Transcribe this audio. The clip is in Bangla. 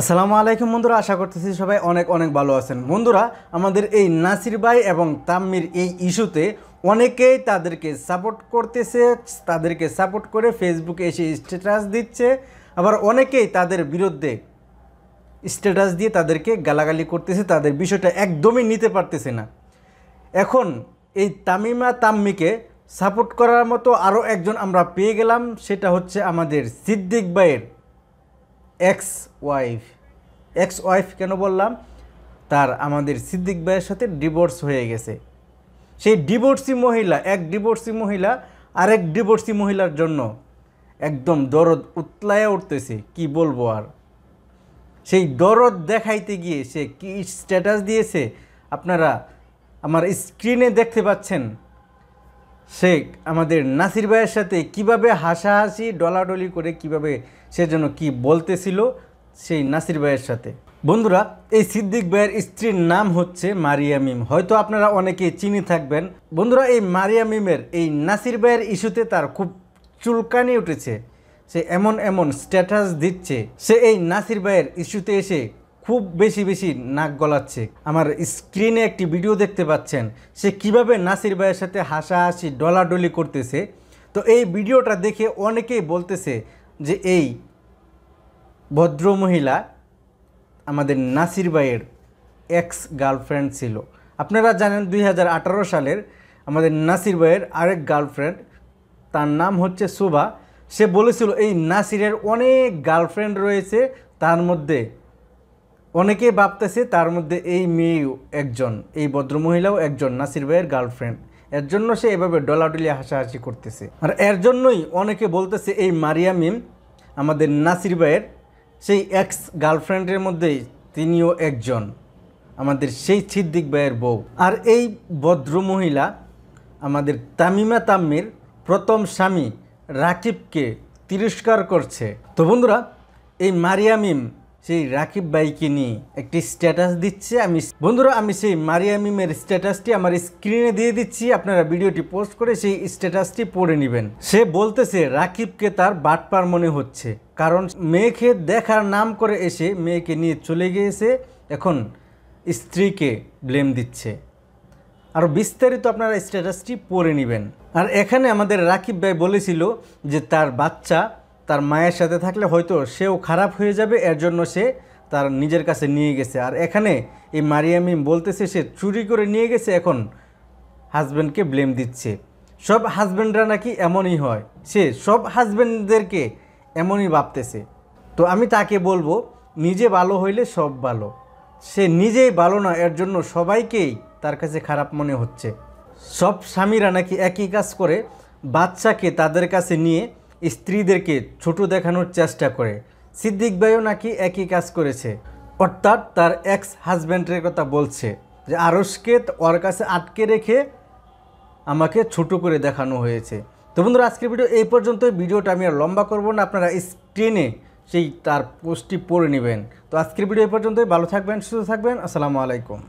আসসালামু আলাইকুম বন্ধুরা আশা করতেছি সবাই অনেক অনেক ভালো আছেন বন্ধুরা আমাদের এই নাসির ভাই এবং তাম্মির এই ইস্যুতে অনেকেই তাদেরকে সাপোর্ট করতেছে তাদেরকে সাপোর্ট করে ফেসবুকে এসে স্ট্যাটাস দিচ্ছে আবার অনেকেই তাদের বিরুদ্ধে স্ট্যাটাস দিয়ে তাদেরকে গালাগালি করতেছে তাদের বিষয়টা একদমই নিতে পারতেছে না এখন এই তামিমা তাম্মিকে সাপোর্ট করার মতো আরও একজন আমরা পেয়ে গেলাম সেটা হচ্ছে আমাদের সিদ্দিক ভাইয়ের এক্স ওয়াইফ এক্স ওয়াইফ কেন বললাম তার আমাদের সিদ্দিক ভাইয়ের সাথে ডিভোর্স হয়ে গেছে সেই ডিভোর্সি মহিলা এক ডিভোর্সি মহিলা আরেক ডিভোর্সি মহিলার জন্য একদম দরদ উতলায় উঠতেছে কি বলবো আর সেই দরদ দেখাইতে গিয়ে সে কি স্ট্যাটাস দিয়েছে আপনারা আমার স্ক্রিনে দেখতে পাচ্ছেন শেখ আমাদের নাসির ভাইয়ের সাথে কিভাবে হাসাহাসি ডলাডলি করে কিভাবে সে যেন কী বলতেছিল সেই নাসির ভাইয়ের সাথে বন্ধুরা এই সিদ্দিক ভাইয়ের স্ত্রীর নাম হচ্ছে মারিয়া মিম হয়তো আপনারা অনেকে চিনি থাকবেন বন্ধুরা এই মারিয়া মিমের এই নাসির ভাইয়ের ইস্যুতে তার খুব চুলকানি উঠেছে সে এমন এমন স্ট্যাটাস দিচ্ছে সে এই নাসির ভাইয়ের ইস্যুতে এসে খুব বেশি বেশি নাক গলাচ্ছে আমার স্ক্রিনে একটি ভিডিও দেখতে পাচ্ছেন সে কিভাবে নাসির ভাইয়ের সাথে হাসাহাসি ডলাডলি করতেছে তো এই ভিডিওটা দেখে অনেকেই বলতেছে যে এই ভদ্র মহিলা আমাদের নাসির ভাইয়ের এক্স গার্লফ্রেন্ড ছিল আপনারা জানেন দুই সালের আমাদের নাসির ভাইয়ের আরেক গার্লফ্রেন্ড তার নাম হচ্ছে শোভা সে বলেছিল এই নাসিরের অনেক গার্লফ্রেন্ড রয়েছে তার মধ্যে অনেকে ভাবতেছে তার মধ্যে এই মেয়েও একজন এই ভদ্রমহিলাও একজন নাসির ভাইয়ের গার্লফ্রেন্ড এর জন্য সে এভাবে ডলাডলি হাসাহাসি করতেছে আর এর জন্যই অনেকে বলতেছে এই মারিয়া মিম আমাদের নাসির ভাইয়ের সেই এক্স গার্লফ্রেন্ডের মধ্যেই তিনিও একজন আমাদের সেই সিদ্দিক ভাইয়ের বউ আর এই ভদ্রমহিলা আমাদের তামিমা তাম্মির প্রথম স্বামী রাকিবকে তিরস্কার করছে তো বন্ধুরা এই মারিয়া মিম সেই রাকিব ভাইকে নিয়ে একটি স্ট্যাটাস দিচ্ছে আমি বন্ধুরা আমি সেই মারিয়া মিমের স্ট্যাটাসটি আমার স্ক্রিনে দিয়ে দিচ্ছি আপনারা ভিডিওটি পোস্ট করে সেই স্ট্যাটাসটি পড়ে নেবেন সে বলতেছে রাকিবকে তার বাটপার মনে হচ্ছে কারণ মেয়েকে দেখার নাম করে এসে মেয়েকে নিয়ে চলে গিয়েছে এখন স্ত্রীকে ব্লেম দিচ্ছে আরও বিস্তারিত আপনারা স্ট্যাটাসটি পড়ে নেবেন আর এখানে আমাদের রাকিব ভাই বলেছিল যে তার বাচ্চা তার মায়ের সাথে থাকলে হয়তো সেও খারাপ হয়ে যাবে এর জন্য সে তার নিজের কাছে নিয়ে গেছে আর এখানে এই মারিয়ামিম বলতেছে সে চুরি করে নিয়ে গেছে এখন হাজব্যান্ডকে ব্লেম দিচ্ছে সব হাজব্যান্ডরা নাকি এমনই হয় সে সব হাজব্যান্ডদেরকে এমনই ভাবতেছে তো আমি তাকে বলবো নিজে ভালো হইলে সব ভালো সে নিজেই ভালো না এর জন্য সবাইকেই তার কাছে খারাপ মনে হচ্ছে সব স্বামীরা নাকি একই কাজ করে বাচ্চাকে তাদের কাছে নিয়ে স্ত্রীদেরকে ছোট দেখানোর চেষ্টা করে সিদ্দিক ভাইও নাকি একই কাজ করেছে অর্থাৎ তার এক্স হাজব্যান্ডের কথা বলছে যে আরসকে ওর কাছে আটকে রেখে আমাকে ছোট করে দেখানো হয়েছে তো বন্ধুরা আজকের ভিডিও এই পর্যন্ত ভিডিওটা আমি আর লম্বা করবো না আপনারা স্ক্রিনে সেই তার পোস্টটি পড়ে নেবেন তো আজকের ভিডিও এই পর্যন্তই ভালো থাকবেন সুস্থ থাকবেন আসসালামু আলাইকুম